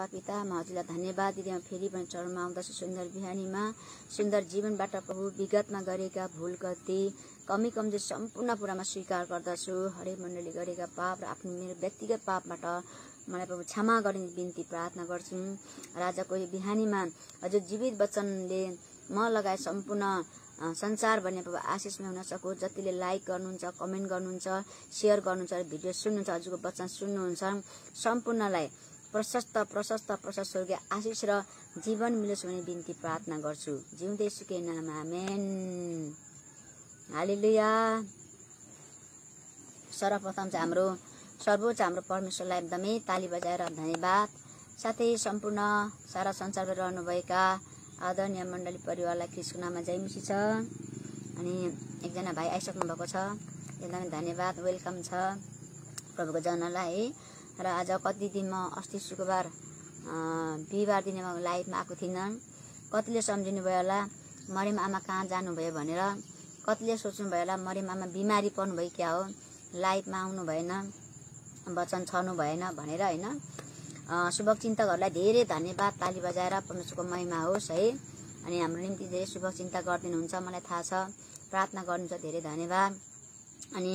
बाबा म हजुरलाई धन्यवाद दिँदै फेरि पनि चरणमा आउँदछु सुन्दर बिहानीमा सुन्दर जीवनबाट प्रभु विगतमा गरेका भूल गल्ती कमी कमजोर सम्पूर्ण कुरामा स्वीकार गर्दछु हरेक मण्डली गरेका पाप र आफ्नो मेरो व्यक्तिगत पापबाट मलाई प्रभु क्षमा गर्ने बिन्ती प्रार्थना गर्छु र आजको यो बिहानीमा हजुर जीवित वचनले म लगाए सम्पूर्ण संसार भन्ने प्रभु आशिषमा हुन सकोस् जतिले लाइक गर्नुहुन्छ कमेन्ट गर्नुहुन्छ सेयर गर्नुहुन्छ भिडियो सुन्नुहुन्छ हजुरको वचन सुन्नुहुन्छ सम्पूर्णलाई प्रशस्त प्रशस्त प्रशस्त स्वर्गीय आशिष र जीवन मिलोस् भन्ने बिन्ती प्रार्थना गर्छु जिउँदै सुके नाम आमेन हालिलुया सर्वप्रथम चाहिँ हाम्रो सर्वोच्च हाम्रो परमेश्वरलाई एकदमै ताली बजाएर धन्यवाद साथै सम्पूर्ण सारा संसारमा रहनुभएका आदरणीय मण्डली परिवारलाई कृष्णमा जयमुसी छ अनि एकजना भाइ आइसक्नु भएको छ एकदमै धन्यवाद वेलकम छ प्रभुको जनलाई है र आज कति दिन म अस्ति शुक्रबार बिहिबार दिन म लाइफमा आएको थिइनँ कतिले भयो होला मरिम आमा कहाँ जानुभयो भनेर कतिले सोच्नुभयो होला मरिम आमा बिमारी पर्नुभयो क्या हो लाइफमा आउनु भएन वचन छर्नु भएन भनेर होइन शुभचिन्तकहरूलाई धेरै धन्यवाद ताली बजाएर परमेश्वरको महिमा होस् है अनि हाम्रो निम्ति धेरै शुभचिन्ता गरिदिनुहुन्छ मलाई थाहा छ प्रार्थना गर्नुहुन्छ धेरै धन्यवाद अनि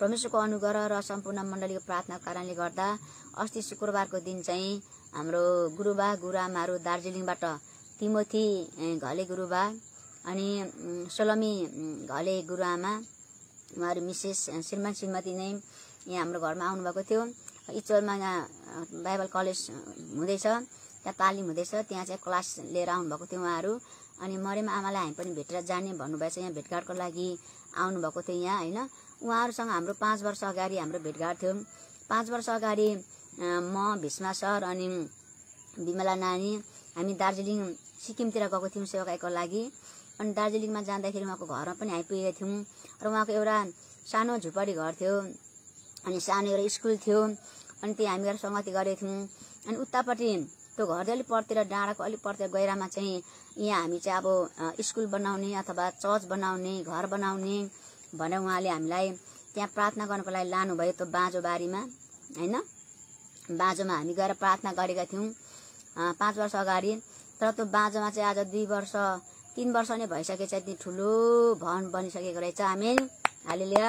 परमेश्वरको अनुग्रह र सम्पूर्ण मण्डलीको प्रार्थनाको कारणले गर्दा अस्ति शुक्रबारको दिन चाहिँ हाम्रो गुरुबा गुरुआमाहरू दार्जिलिङबाट तिमोथी घले गुरुबा अनि सोलमी घले गुरुआमा उहाँहरू मिसेस श्रीमान श्रीमती नै यहाँ हाम्रो घरमा आउनुभएको थियो इचोलमा यहाँ बाइबल कलेज हुँदैछ त्यहाँ तालिम हुँदैछ त्यहाँ चाहिँ क्लास लिएर आउनुभएको थियो उहाँहरू अनि मरेमा आमालाई हामी पनि भेटेर जाने भन्नुभएछ यहाँ भेटघाटको लागि आउनुभएको थियो यहाँ होइन उहाँहरूसँग हाम्रो पाँच वर्ष अगाडि हाम्रो भेटघाट थियो पाँच वर्ष अगाडि म भीष्मा सर अनि विमला नानी हामी दार्जिलिङ सिक्किमतिर गएको थियौँ सेवाकाईको लागि अनि दार्जिलिङमा जाँदाखेरि उहाँको घरमा पनि आइपुगेका थियौँ र उहाँको एउटा सानो झुपडी घर थियो अनि सानो एउटा स्कुल थियो अनि त्यही हामीहरू सङ्गति गरेको थियौँ अनि उतापट्टि त्यो घर चाहिँ अलिक पर्तिर डाँडाको अलिक पर्तिर गहिरामा चाहिँ यहाँ हामी चाहिँ अब स्कुल बनाउने अथवा चर्च बनाउने घर बनाउने भनेर उहाँले हामीलाई त्यहाँ प्रार्थना गर्नको लागि लानुभयो त्यो बाँझोबारीमा होइन बाँझोमा हामी गएर प्रार्थना गरेका थियौँ पाँच वर्ष अगाडि तर त्यो बाँझोमा चाहिँ आज दुई वर्ष तिन वर्ष नै भइसकेछ यति ठुलो भवन बनिसकेको रहेछ हामी लिएर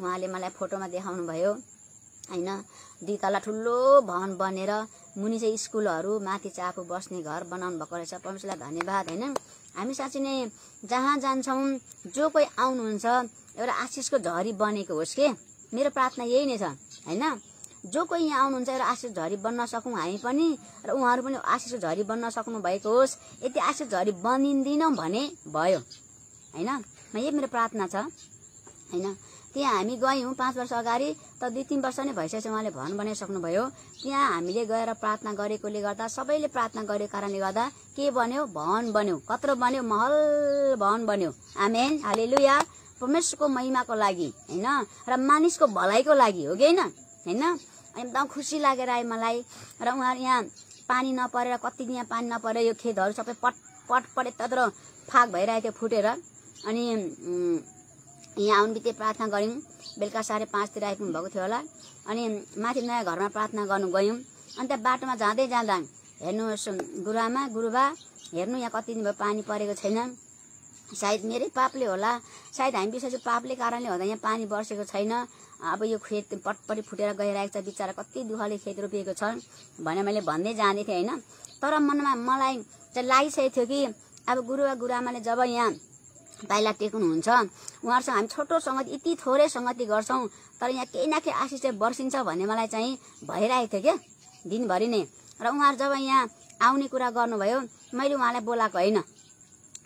उहाँले मलाई फोटोमा देखाउनु भयो होइन दुई तला ठुलो भवन बनेर मुनि चाहिँ स्कुलहरू माथि चाहिँ आफू बस्ने घर बनाउनु भएको रहेछ परमेश्वरलाई धन्यवाद होइन हामी साँच्ची नै जहाँ जान्छौँ जो कोही आउनुहुन्छ एउटा आशिषको झरी बनेको होस् के मेरो प्रार्थना यही नै छ होइन जो कोही यहाँ आउनुहुन्छ एउटा आशिष झरी बन्न सकौँ हामी पनि र उहाँहरू पनि आशिषको झरी बन्न सक्नु भएको होस् यति आशिष झरी बनिँदैनौँ भने भयो होइन यही मेरो प्रार्थना छ होइन त्यहाँ हामी गयौँ पाँच वर्ष अगाडि त दुई तिन वर्ष नै भइसकेछ उहाँले भवन बनाइसक्नुभयो त्यहाँ हामीले गएर प्रार्थना गरेकोले गर्दा सबैले प्रार्थना गरेको कारणले गर्दा के बन्यो भवन बन्यो कत्रो बन्यो महल भवन बन्यो आमेन हाले लुया परमेश्वरको महिमाको लागि होइन र मानिसको भलाइको लागि हो कि होइन होइन एकदम खुसी लागेर आयो मलाई र उहाँ यहाँ पानी नपरेर कति दिन यहाँ पानी नपरेर यो खेतहरू सबै पट पट पट यतातिर फाक भइरहेको थियो फुटेर अनि यहाँ आउनु बित्तिकै प्रार्थना गऱ्यौँ बेलुका साढे पाँचतिर आइपुग्नु भएको थियो होला अनि माथि नयाँ घरमा प्रार्थना गर्नु गयौँ अनि त्यहाँ बाटोमा जाँदै जाँदा हेर्नुहोस् गुरुआमा गुरुबा हेर्नु यहाँ कति दिन भयो पानी परेको छैन सायद मेरै पापले होला सायद हामी विशेष पापले कारणले हुँदा यहाँ पानी बर्सेको छैन अब यो खेत पटपट्टि फुटेर गइरहेको छ बिचरा कति दुःखले खेत रोपिएको छ भनेर मैले भन्दै जाँदै थिएँ होइन तर मनमा मलाई चाहिँ लागिसकेको थियो कि अब गुरुबा गुरुआमाले जब यहाँ पाइला टेक्नुहुन्छ उहाँहरूसँग हामी छोटो सङ्गति यति थोरै सङ्गति गर्छौँ तर यहाँ केही न केही आशिष चाहिँ बर्सिन्छ भन्ने मलाई चाहिँ भइरहेको थियो क्या दिनभरि नै र उहाँहरू जब यहाँ आउने कुरा गर्नुभयो मैले उहाँलाई बोलाएको होइन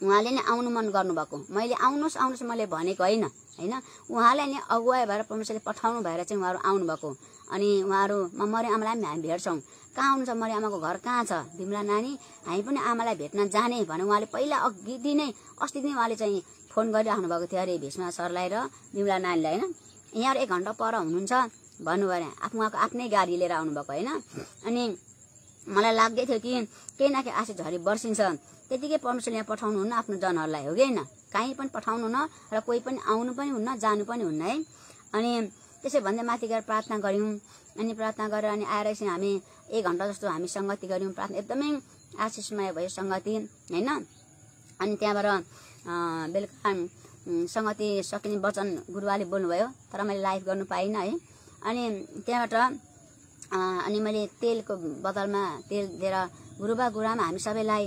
उहाँले नै आउनु मन गर्नुभएको मैले आउनुहोस् आउनुहोस् मैले भनेको होइन होइन उहाँलाई नै अगुवाई भएर परमेश्वरले पठाउनु भएर चाहिँ उहाँहरू आउनुभएको अनि उहाँहरूमा मरे आमालाई पनि हामी भेट्छौँ कहाँ छ छ आमाको घर कहाँ छ विमला नानी हामी पनि आमालाई भेट्न जाने भनेर उहाँले पहिला अघि नै अस्ति नै उहाँले चाहिँ फोन गरिराख्नु भएको थियो अरे भीष्मा सरलाई र विमला नानीलाई होइन यहाँ एक घन्टा पर हुनुहुन्छ भन्नुभयो भने आफ्नो उहाँको आफ्नै गाडी लिएर आउनुभएको होइन अनि मलाई लाग्दै थियो कि केही न केही आशी झरी बर्सिन्छ त्यतिकै परमेश्वरले यहाँ पठाउनुहुन्न आफ्नो जनहरूलाई हो कि होइन काहीँ पनि पठाउनुहुन्न र कोही पनि आउनु पनि हुन्न जानु पनि हुन्न है अनि त्यसै भन्दै माथि गएर प्रार्थना गऱ्यौँ अनि प्रार्थना गरेर अनि आएर चाहिँ हामी एक घन्टा जस्तो हामी सङ्गति गऱ्यौँ प्रार्थना एकदमै आशिषमय भयो सङ्गति होइन अनि त्यहाँबाट बेलुका सङ्गति सकिने वचन गुरुवाले बोल्नुभयो तर मैले लाइभ गर्नु पाइनँ है अनि त्यहाँबाट अनि मैले तेलको बदलमा तेल दिएर गुरुबा गुरुआमा हामी सबैलाई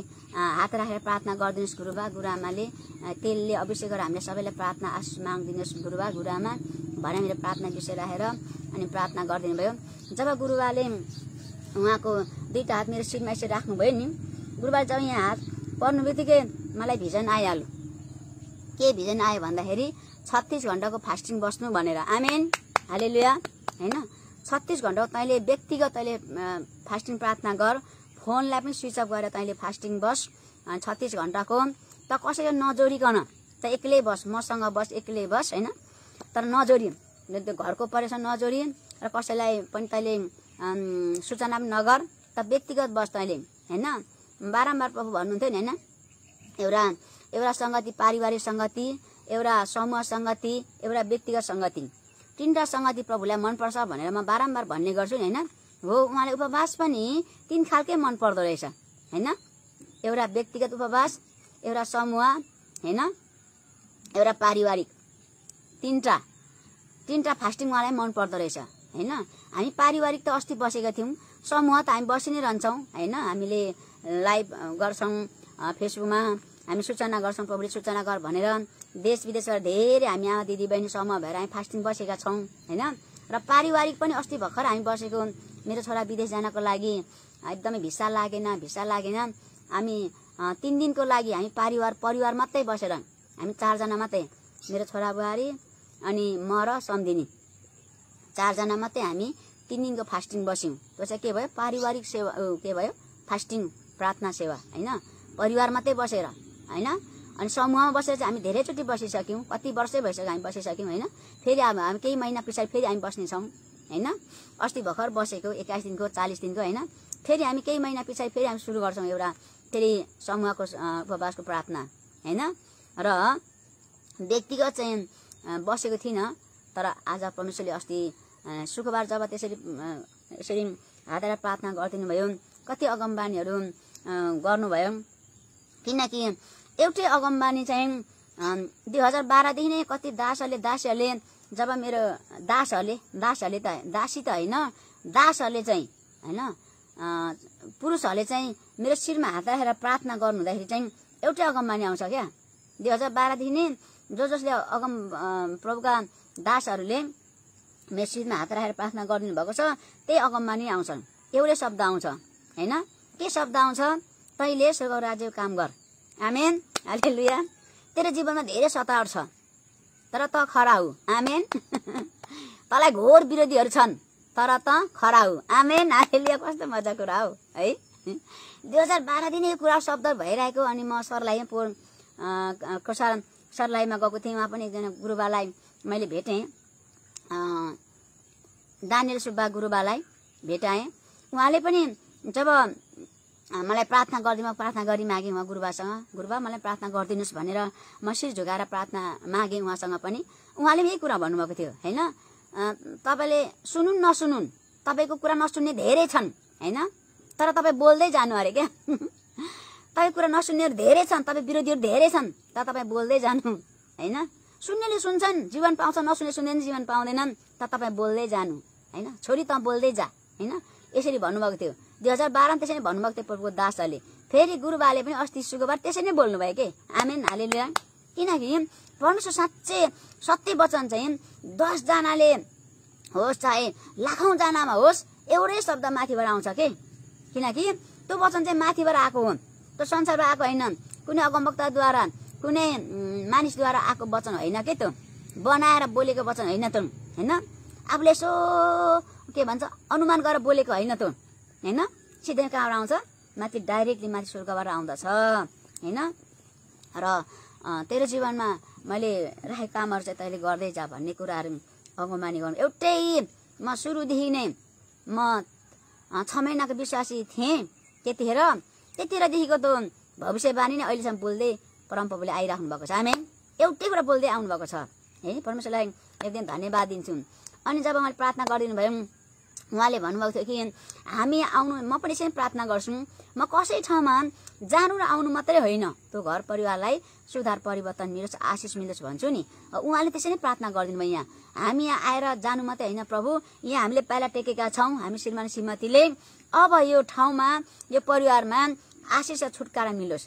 हात राखेर प्रार्थना गरिदिनुहोस् गुरुबा गुरुआमाले तेलले अभिषेक गरेर हामीले सबैलाई प्रार्थना आशिष मागिदिनुहोस् गुरुबा गुरुआमा भनेर हामीले प्रार्थना विषय राखेर अनि प्रार्थना गरिदिनु भयो जब गुरुबाले उहाँको दुईवटा हात मेरो सिटमा यसरी राख्नुभयो नि गुरुबा जब यहाँ हात पर्नु बित्तिकै मलाई भिजन आइहाल्यो के भिजन आयो भन्दाखेरि छत्तिस घन्टाको फास्टिङ बस्नु भनेर आमेन हालेलुया होइन छत्तिस घन्टाको तैँले व्यक्तिगत तैँले फास्टिङ प्रार्थना गर फोनलाई पनि स्विच अफ गरेर तैँले फास्टिङ बस छत्तिस घन्टाको त कसैले नजोडिकन त एक्लै बस मसँग बस एक्लै बस होइन तर नजोडिए घरको परेसन नजोडिए र कसैलाई पनि तैँले सूचना पनि नगर त व्यक्तिगत बस तैँले होइन बारम्बार प्रभु भन्नुहुन्थ्यो नि होइन एउटा एउटा सङ्गति पारिवारिक सङ्गति एउटा समूह सङ्गति एउटा व्यक्तिगत सङ्गति तिनवटा सङ्गति प्रभुलाई मनपर्छ भनेर म बारम्बार भन्ने गर्छु नि होइन हो उहाँले उपवास पनि तिन खालकै मन पर्दो रहेछ होइन एउटा व्यक्तिगत उपवास एउटा समूह होइन एउटा पारिवारिक तिनवटा तिनवटा फास्टिङ उहाँलाई मन पर्दो रहेछ होइन हामी पारिवारिक त अस्ति बसेका थियौँ समूह त हामी बसि नै रहन्छौँ होइन हामीले लाइभ गर्छौँ फेसबुकमा हामी सूचना गर्छौँ प्रभुले सूचना गर भनेर देश विदेशबाट धेरै हामी आमा दिदी बहिनी समूह भएर हामी फास्टिङ बसेका छौँ होइन र पारिवारिक पनि अस्ति भर्खर हामी बसेको मेरो छोरा विदेश जानको लागि एकदमै भिसा लागेन भिसा लागेन हामी तिन दिनको लागि हामी परिवार परिवार मात्रै बसेर हामी चारजना मात्रै मेरो छोरा बुहारी अनि म र सम्धिनी चारजना मात्रै हामी तिन दिनको फास्टिङ बस्यौँ त्यो चाहिँ के भयो पारिवारिक सेवा के भयो फास्टिङ प्रार्थना सेवा होइन परिवार मात्रै बसेर होइन अनि समूहमा बसेर चाहिँ हामी धेरैचोटि बसिसक्यौँ कति वर्षै भइसक्यो हामी बसिसक्यौँ होइन फेरि अब हामी केही महिना पछाडि फेरि हामी बस्नेछौँ होइन अस्ति भर्खर बसेको एक्काइस दिनको चालिस दिनको होइन फेरि हामी केही महिना पछाडि फेरि हामी सुरु गर्छौँ एउटा फेरि समूहको उपवासको प्रार्थना होइन र व्यक्तिगत चाहिँ बसेको थिइनँ तर आज परमेश्वरले अस्ति शुक्रबार जब त्यसरी यसरी हातेर प्रार्थना गरिदिनु भयो कति अगमबानीहरू गर्नुभयो किनकि एउटै अगमबानी चाहिँ दुई हजार बाह्रदेखि नै कति दासहरूले दासीहरूले जब मेरो दासहरूले दासहरूले त दासी त होइन दासहरूले चाहिँ होइन पुरुषहरूले चाहिँ मेरो शिरमा हात राखेर प्रार्थना गर्नु हुँदाखेरि चाहिँ एउटै अगमबानी आउँछ क्या दुई हजार बाह्रदेखि नै जो जसले अगम प्रभुका दासहरूले मेरो शिरमा हात राखेर प्रार्थना गरिदिनु भएको छ त्यही अगमबानी आउँछ एउटै शब्द आउँछ होइन के शब्द आउँछ तैले स्वर्ग राज्य काम गर आमेन अहिले लुया तेरो जीवनमा धेरै सतावट छ तर त खरा हो आमेन तँलाई घोर विरोधीहरू छन् तर त खरा हो आमेन अहिले कस्तो मजा कुरा हो है दुई हजार बाह्रदेखि यो कुरा शब्द भइरहेको अनि म सरलाई पोर कसार सरलाईमा गएको थिएँ उहाँ पनि एकजना गुरुबालाई मैले भेटेँ दानिल सुब्बा गुरुबालाई भेटाएँ उहाँले पनि जब मलाई प्रार्थना गरिदिनु प्रार्थना गरी मागेँ उहाँ गुरुबासँग गुरुबा मलाई प्रार्थना गरिदिनुहोस् भनेर म शिर झुगाएर प्रार्थना मागेँ उहाँसँग पनि उहाँले पनि यही कुरा भन्नुभएको थियो होइन तपाईँले सुनुन् नसुनुन् तपाईँको कुरा नसुन्ने धेरै छन् होइन तर तपाईँ बोल्दै जानु अरे क्या तपाईँ कुरा नसुन्नेहरू धेरै छन् तपाईँ विरोधीहरू धेरै छन् तर तपाईँ बोल्दै जानु होइन सुन्नेले सुन्छन् जीवन पाउँछ नसुन्ने सुन्दैन जीवन पाउँदैनन् तर तपाईँ बोल्दै जानु होइन छोरी त बोल्दै जा होइन यसरी भन्नुभएको थियो दुई हजार बाह्रमा त्यसरी भन्नुभएको थियो प्रभुको दासहरूले फेरि गुरुबाले पनि अस्ति शुक्रबार त्यसरी नै बोल्नुभयो कि आमेन हालेलुया किनकि परमेश्वर साँच्चै सत्य वचन चाहिँ दसजनाले होस् चाहे लाखौँजनामा होस् एउटै शब्द माथिबाट आउँछ कि किनकि त्यो वचन चाहिँ माथिबाट आएको हो त्यो संसारबाट आएको होइन कुनै अगमवक्ताद्वारा कुनै मानिसद्वारा आएको वचन होइन के त्यो बनाएर बोलेको वचन होइन त होइन आफूले यसो के भन्छ अनुमान गरेर बोलेको होइन त होइन सिधै कहाँबाट आउँछ माथि डाइरेक्टली माथि स्वर्गबाट आउँदछ होइन र तेरो जीवनमा मैले राखेको कामहरू चाहिँ तैँले गर्दै जा भन्ने कुराहरू अगमानी गर्नु एउटै म सुरुदेखि नै म छ महिनाको विश्वासी थिएँ त्यतिखेर त्यतिखेरदेखिको त भविष्यवाणी नै अहिलेसम्म बोल्दै परमप्रभुले आइराख्नु भएको छ हामी एउटै कुरा बोल्दै आउनुभएको छ है परमेश्वरलाई एकदम धन्यवाद दिन्छौँ अनि जब मैले प्रार्थना गरिदिनु भयो उहाँले भन्नुभएको थियो कि हामी आउनु म पनि यसरी प्रार्थना गर्छु म कसै ठाउँमा जानु र आउनु मात्रै होइन त्यो घर परिवारलाई सुधार परिवर्तन मिलोस् आशिष मिलोस् भन्छु नि उहाँले त्यसरी नै प्रार्थना गरिदिनु भयो यहाँ हामी यहाँ आएर जानु मात्रै होइन प्रभु यहाँ हामीले पाइला टेकेका छौँ हामी श्रीमान श्रीमतीले अब यो ठाउँमा यो परिवारमा आशिष र छुटकारा मिलोस्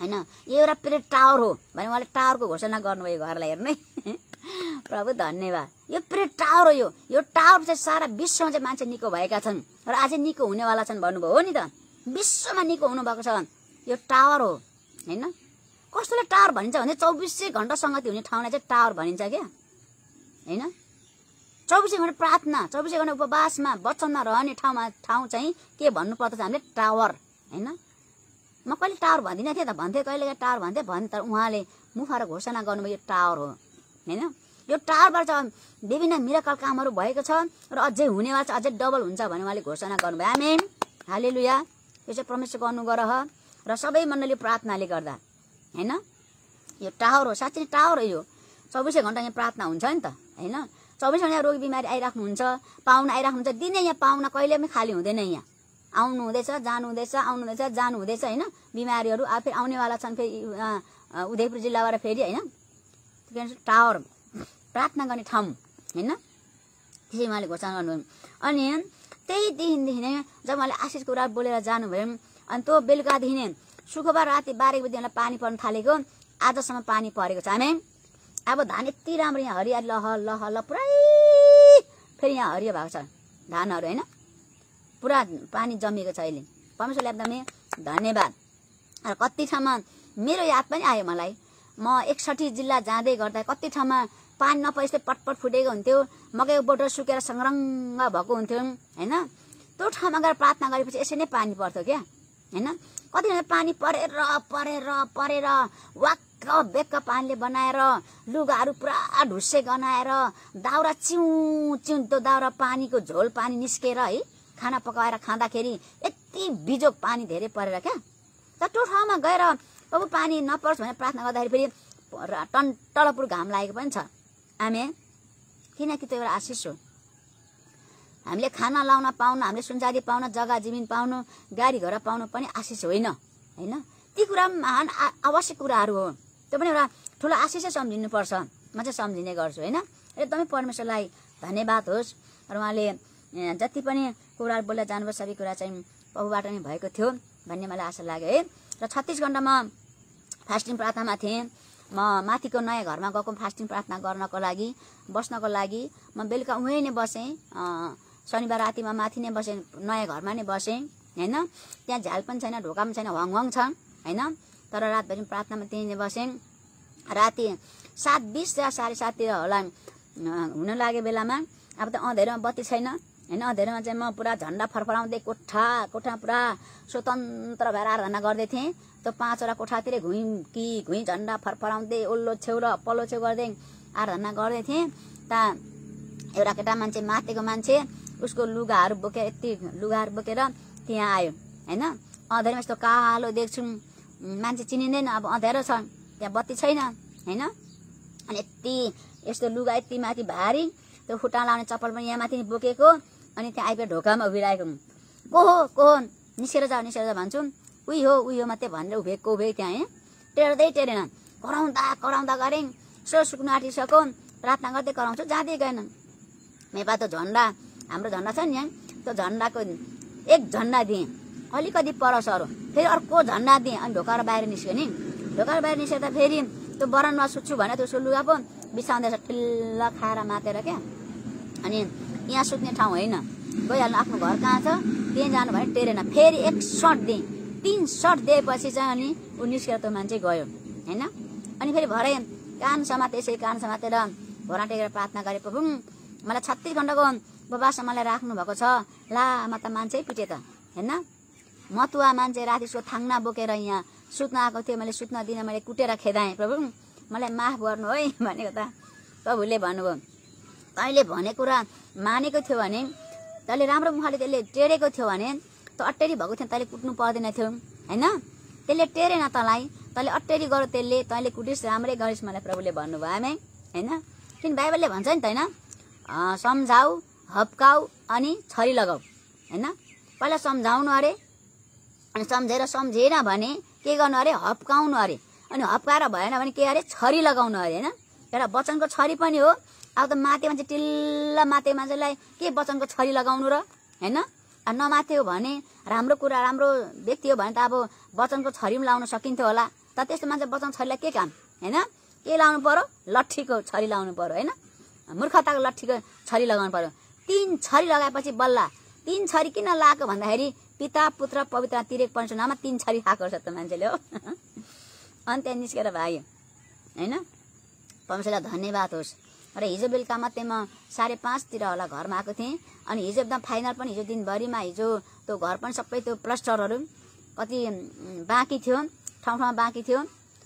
होइन यो एउटा पिरियड टावर हो भने उहाँले टावरको घोषणा गर्नुभयो घरलाई हेर्नु प्रभु धन्यवाद यो पिरियड टावर हो यो यो टावर चाहिँ सारा विश्वमा चाहिँ मान्छे निको भएका छन् र अझै निको हुनेवाला छन् भन्नुभयो हो नि त विश्वमा निको हुनुभएको छ यो टावर हो होइन कस्तोले टावर भनिन्छ भने चौबिसै घन्टा सङ्गति हुने ठाउँलाई चाहिँ टावर भनिन्छ क्या होइन चौबिसै घन्टा प्रार्थना चौबिसै घन्टा उपवासमा वचनमा रहने ठाउँमा ठाउँ चाहिँ के भन्नुपर्दछ हामीले टावर होइन म कहिले टावर भन्दिनँ थिएँ त भन्थेँ कहिले टावर भन्थेँ भने तर उहाँले मुफाएर घोषणा गर्नुभयो यो टावर हो होइन यो टावरबाट विभिन्न मिराकल कामहरू भएको छ र अझै हुनेवाला छ अझै डबल हुन्छ भने उहाँले घोषणा गर्नुभयो हामी हाले लुया यो चाहिँ परमेश्वरको अनुग्रह र सबै मण्डली प्रार्थनाले गर्दा होइन यो टावर हो साँच्चै टावर हो यो चौबिसै घन्टा यहाँ प्रार्थना हुन्छ नि त होइन चौबिस घन्टा रोगी बिमारी आइराख्नुहुन्छ पाहुना आइराख्नुहुन्छ दिनै यहाँ पाहुना कहिले पनि खाली हुँदैन यहाँ आउनु हुँदैछ जानु हुँदैछ आउनु हुँदैछ जानु हुँदैछ होइन बिमारीहरू फेरि आउनेवाला छन् फेरि उदयपुर जिल्लाबाट फेरि होइन के टावर प्रार्थना गर्ने ठाउँ होइन त्यसरी उहाँले घोषणा गर्नुभयो अनि त्यही दिनदेखि नै जब उहाँले आशिषको कुरा बोलेर जानुभयो अनि त्यो बेलुकादेखि नै सुखबार राति बाह्र बजी उहाँलाई पानी पर्न थालेको आजसम्म पानी परेको छ हामी अब धान यति राम्रो यहाँ हरियाली लह लह ल पुरै फेरि यहाँ हरियो भएको छ धानहरू होइन पुरा पानी जमेको छ अहिले परमेश्वरले एकदमै धन्यवाद र कति ठाउँमा मेरो याद पनि आयो मलाई म एकसठी जिल्ला जाँदै गर्दा कति ठाउँमा पानी यस्तै पटपट फुटेको हुन्थ्यो मकैको बोटो सुकेर सङ्ग्रङ्ग भएको हुन्थ्यो होइन त्यो ठाउँमा गएर प्रार्थना गरेपछि यसरी नै पानी पर्थ्यो क्या होइन कति पानी परेर परेर परेर वाक्क बेक्क पानीले बनाएर लुगाहरू पुरा ढुसे गनाएर दाउरा चिउ चिउ त्यो दाउरा पानीको झोल पानी निस्केर है खाना पकाएर खाँदाखेरि यति बिजोग पानी धेरै परेर क्या त्यो ठाउँमा गएर अब पानी नपरोस् भनेर प्रार्थना गर्दाखेरि फेरि टन टलपुर घाम लागेको पनि छ आमे किनकि त्यो एउटा आशिष हो हामीले खाना लाउन पाउनु हामीले सुनचारी पाउन जग्गा जमिन पाउनु गाडी घोडा पाउनु पनि आशिष होइन होइन ती कुरा महान आवश्यक कुराहरू हो त्यो पनि एउटा ठुलो आशिषै सम्झिनुपर्छ म चाहिँ सम्झिने गर्छु होइन एकदमै परमेश्वरलाई धन्यवाद होस् र उहाँले जति पनि पौराल बोल्दा जानुभयो सबै कुरा चाहिँ प्रभुबाट नै भएको थियो भन्ने मलाई आशा लाग्यो है र छत्तिस घन्टामा फास्टिङ प्रार्थनामा थिएँ म माथिको नयाँ घरमा गएको फास्टिङ प्रार्थना गर्नको लागि बस्नको लागि म बेलुका उहीँ नै बसेँ शनिबार रातिमा माथि नै बसेँ नयाँ घरमा नै बसेँ होइन त्यहाँ झ्याल पनि छैन ढोका पनि छैन हङहङ छ होइन तर रातभरि प्रार्थनामा त्यहीँ नै बसेँ राति सात बिस या साढे साततिर होला हुन लाग्यो बेलामा अब त अँधेरोमा बत्ती छैन होइन धेरैमा चाहिँ म पुरा झन्डा फरफराउँदै कोठा कोठा पुरा स्वतन्त्र भएर आराधना गर्दै थिएँ त्यो पाँचवटा कोठातिर घुइँ कि घुइँ झन्डा फरफराउँदै ओल्लो छेउ र पल्लो छेउ गर्दै आराधना गर्दै थिएँ त एउटा केटा मान्छे माथिको मान्छे उसको लुगाहरू बोकेर यति लुगाहरू बोकेर त्यहाँ आयो होइन अँधेरोमा यस्तो कालो देख्छौँ मान्छे चिनिँदैन अब अँध्यारो छ त्यहाँ बत्ती छैन होइन अनि यति यस्तो लुगा यति माथि भारी त्यो खुट्टा लाउने चप्पल पनि यहाँ माथि बोकेको अनि त्यहाँ आइपुगेर ढोकामा उभिरहेको को हो को हो निस्केर जाऊ निस्केर जाऊ भन्छौँ उही हो उही हो मात्रै भनेर उभिएको उभिएको त्यहाँ है टेर्दै टेरेन कराउँदा कराउँदा गरेँ सो सुक्नु आँटिसक्यो प्रार्थना गर्दै कराउँछु जाँदै गएन मेपा त झन्डा हाम्रो झन्डा छ नि यहाँ त्यो झन्डाको एक झन्डा दिएँ अलिकति पर सर फेरि अर्को झन्डा दिएँ अनि ढोकाएर बाहिर निस्क्यो नि ढोकाएर बाहिर निस्केर फेरि त्यो बरनमा सुत्छु भने त्यो सुलुगा पो बिसाउँदैछ ठिल्ला खाएर मातेर क्या अनि यहाँ सुत्ने ठाउँ होइन गइहाल्नु आफ्नो घर कहाँ छ त्यहीँ जानु भने टेरेन फेरि एक सर्ट दिएँ तिन सर्ट दिएपछि चाहिँ अनि ऊ निस्केर त्यो मान्छे गयो होइन अनि फेरि भरे कान समाते यसरी कान समातेर भरा टेकेर प्रार्थना गरे प्रभु मलाई छत्तिस घन्टाको बाबा मलाई राख्नु भएको छ लामा त मान्छे पिटे त होइन मतुवा मान्छे राति उसको थाङ्ना बोकेर यहाँ सुत्न आएको थियो मैले सुत्न दिन मैले कुटेर खेदाएँ प्रभु मलाई माफ गर्नु है भनेको त प्रभुले भन्नुभयो तैँले भनेको कुरा मानेको थियो भने तैँले राम्रो मुखले त्यसले टेरेको थियो भने त अटेरी भएको थियो तैँले कुट्नु पर्दैन थियो होइन त्यसले टेरेन तँलाई तैँले अट्टेरी गर त्यसले तैँले कुटिस् राम्रै गरिस् मलाई प्रभुले भन्नुभयो हामी होइन किन बाइबलले भन्छ नि त होइन सम्झाऊ हप्काऊ अनि छरी लगाऊ होइन पहिला सम्झाउनु अरे अनि सम्झेर सम्झेन भने के गर्नु अरे हप्काउनु अरे अनि हप्काएर भएन भने के अरे छरी लगाउनु अरे होइन एउटा वचनको छरी पनि हो अब त माते मान्छे टिल्ला माते मान्छेलाई के वचनको छरी लगाउनु र होइन नमाथ्यो भने राम्रो कुरा राम्रो व्यक्ति हो भने त अब वचनको छरी पनि लाउन सकिन्थ्यो होला तर त्यस्तो मान्छे वचन छरीलाई के काम होइन के लाउनु पर्यो लट्ठीको छरी लाउनु पर्यो होइन मूर्खताको लट्ठीको छरी लगाउनु पर्यो तिन छरी लगाएपछि बल्ल तिन छरी किन लगाएको भन्दाखेरि पिता पुत्र पवित्र तिरेक पञ्चनामा तिन छरी खाएको रहेछ त मान्छेले हो अनि त्यहाँ निस्केर भाग्यो होइन परमेश्वरलाई धन्यवाद होस् र हिजो बेलुका मात्रै म साढे पाँचतिर होला घरमा आएको थिएँ अनि हिजो एकदम फाइनल पनि हिजो दिनभरिमा हिजो त्यो घर पनि सबै त्यो प्लस्टरहरू कति बाँकी थियो ठाउँ ठाउँमा बाँकी थियो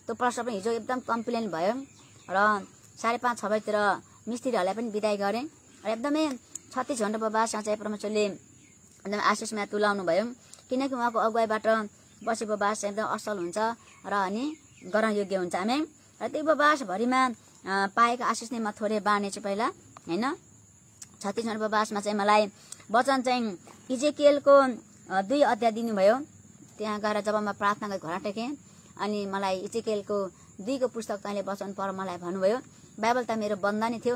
त्यो प्लस्टर पनि हिजो एकदम कम्प्लेन भयो र साढे पाँच छ बजीतिर मिस्त्रीहरूलाई पनि बिदाई गरेँ र एकदमै छत्तिस घन्टा बाबा साँचाइ परमेश्वरले एकदम आशिषमा तुलाउनु भयो किनकि उहाँको अगुवाईबाट बसेको बास एकदम असल हुन्छ र अनि गर्न योग्य हुन्छ हामी र त्यो बासभरिमा पाएको आशिष नै म थोरै बाँड्ने पहिला होइन छत्तिस उपवासमा चाहिँ मलाई वचन चाहिँ इजेकेलको दुई अध्याय दिनुभयो त्यहाँ गएर जब म प्रार्थना गरी घोडा टेकेँ अनि मलाई इजेकेलको दुईको पुस्तक तैँले वचन पर मलाई भन्नुभयो बाइबल त मेरो बन्द नै थियो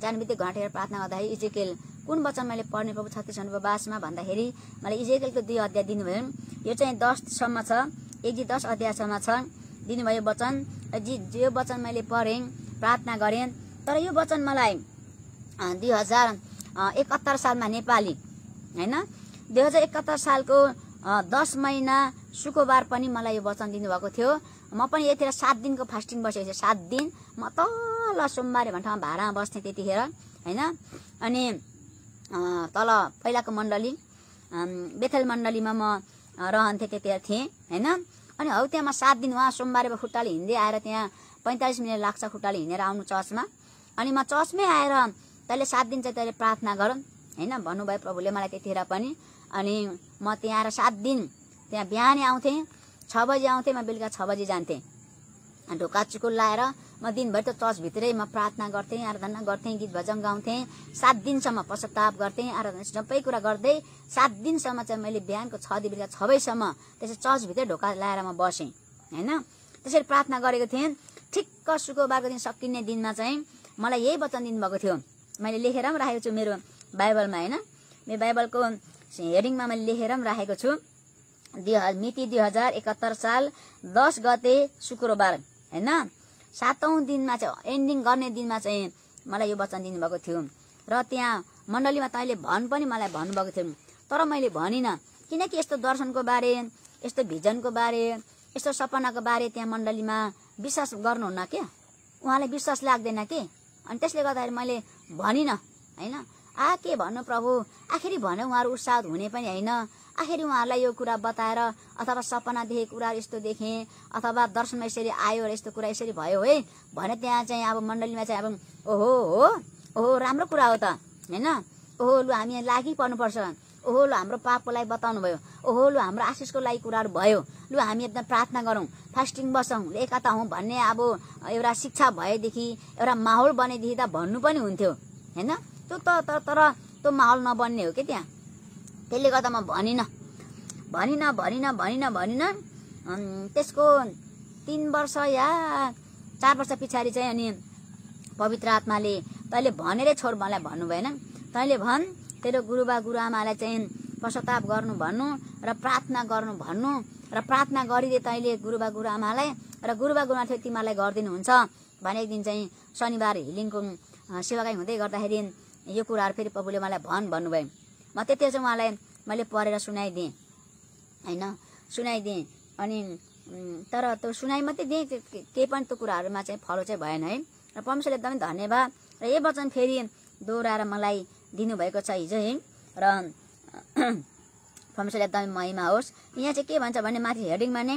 जानबित्तिकै बित्तिकै प्रार्थना गर्दाखेरि इजेकेल कुन वचन मैले पढ्ने प्रभु छत्तिसगढ उपवासमा भन्दाखेरि मलाई इजेकेलको दुई अध्याय दिनुभयो यो चाहिँ दससम्म छ एकदेखि दस अध्यायसम्म छ दिनुभयो वचन जी जो वचन मैले पढेँ प्रार्थना गरेँ तर यो वचन मलाई दुई हजार एकहत्तर सालमा नेपाली होइन दुई हजार एकहत्तर सालको दस महिना शुक्रबार पनि मलाई यो वचन दिनुभएको थियो म पनि यतिखेर सात दिनको फास्टिङ बसेको थिएँ सात दिन म तल सोमबारे भन्ने भाडामा बस्थेँ त्यतिखेर होइन अनि तल पहिलाको मण्डली बेथेल मण्डलीमा म रहन्थेँ त्यतिखेर थिएँ होइन अनि हौ त्यहाँ म सात दिन उहाँ सोमबारेमा खुट्टाले हिँड्दै आएर त्यहाँ पैँतालिस मिनट लाग्छ खुट्टाले हिँडेर आउनु चर्चमा अनि म चर्चमै आएर तैँले सात दिन चाहिँ तैँले प्रार्थना गर होइन भन्नुभयो प्रभुले मलाई त्यतिखेर पनि अनि म त्यहाँ आएर सात दिन त्यहाँ बिहानै आउँथेँ छ बजी आउँथेँ म बेलुका छ बजी जान्थेँ ढोका चुकुल लाएर म दिनभरि त चर्चभित्रै म प्रार्थना गर्थेँ आराधना गर्थेँ गीत भजन गाउँथेँ सात दिनसम्म पश्चाताप गर्थेँ आराधना सबै कुरा गर्दै सात दिनसम्म चाहिँ मैले बिहानको छ दिन बेलुका छ बजीसम्म त्यसरी चर्चभित्रै ढोका लाएर म बसेँ होइन त्यसरी प्रार्थना गरेको थिएँ ठिक्क शुक्रबारको दिन सकिने दिनमा चाहिँ मलाई यही वचन दिनुभएको थियो मैले लेखेर पनि राखेको छु मेरो बाइबलमा होइन मेरो बाइबलको हेडिङमा मैले लेखेर पनि राखेको छु मिति दुई हजार एकात्तर साल दस गते शुक्रबार होइन सातौँ दिनमा चाहिँ एन्डिङ गर्ने दिनमा चाहिँ मलाई यो वचन दिनुभएको थियो र त्यहाँ मण्डलीमा तैँले भन पनि मलाई भन्नुभएको थियो तर मैले भनिनँ किनकि यस्तो दर्शनको बारे यस्तो भिजनको बारे यस्तो सपनाको बारे त्यहाँ मण्डलीमा विश्वास गर्नुहुन्न क्या उहाँलाई विश्वास लाग्दैन कि अनि त्यसले गर्दाखेरि मैले भनिनँ होइन आ के भन्नु प्रभु आखिरी भन्यो उहाँहरू उत्साह हुने पनि होइन आखिरी उहाँहरूलाई यो कुरा बताएर अथवा सपना देखेको कुरा यस्तो देखेँ अथवा दर्शनमा यसरी आयो र यस्तो कुरा यसरी भयो है भने त्यहाँ चाहिँ अब मण्डलीमा चाहिँ अब ओहो हो ओहो राम्रो कुरा हो त होइन ओहो लु हामी यहाँ लागि पर्नुपर्छ ओहो लु हाम्रो पापको लागि बताउनु भयो ओहो लु हाम्रो आशिषको लागि कुराहरू भयो लु हामी एकदम प्रार्थना गरौँ फास्टिङ बसौँ एकता हौँ भन्ने अब एउटा शिक्षा भएदेखि एउटा माहौल बनेदेखि त भन्नु पनि हुन्थ्यो होइन त्यो त तर तर त्यो माहौल नबन्ने हो कि त्यहाँ त्यसले गर्दा म भनिनँ भनिनँ भनिनँ भनिनँ भनिनँ त्यसको तिन वर्ष या चार वर्ष पछाडि चाहिँ अनि पवित्र आत्माले तैँले भनेरै छोड मलाई भन्नु भएन तैँले भन् तेरो गुरुबा गुरुआमालाई चाहिँ पश्चाताप गर्नु भन्नु र प्रार्थना गर्नु भन्नु र प्रार्थना गरिदिए तैँले गुरुबा गुरुआमालाई र गुरुबा गुरुआमा तिमीहरूलाई गरिदिनुहुन्छ भने एक दिन चाहिँ शनिबार हिलिङको सेवाकाई हुँदै गर्दाखेरि यो कुराहरू फेरि प्रभुले मलाई भन् भन्नुभयो म त्यति चाहिँ उहाँलाई मैले पढेर सुनाइदिएँ होइन सुनाइदिएँ अनि तर त्यो सुनाइ मात्रै दिएँ केही पनि त्यो कुराहरूमा चाहिँ फलो चाहिँ भएन है र परमेश्वरले एकदमै धन्यवाद र यही वचन फेरि दोहोऱ्याएर मलाई दिनुभएको छ है र परमेश्वर एकदमै महिमा होस् यहाँ चाहिँ के भन्छ भने माथि हेडिङमा नै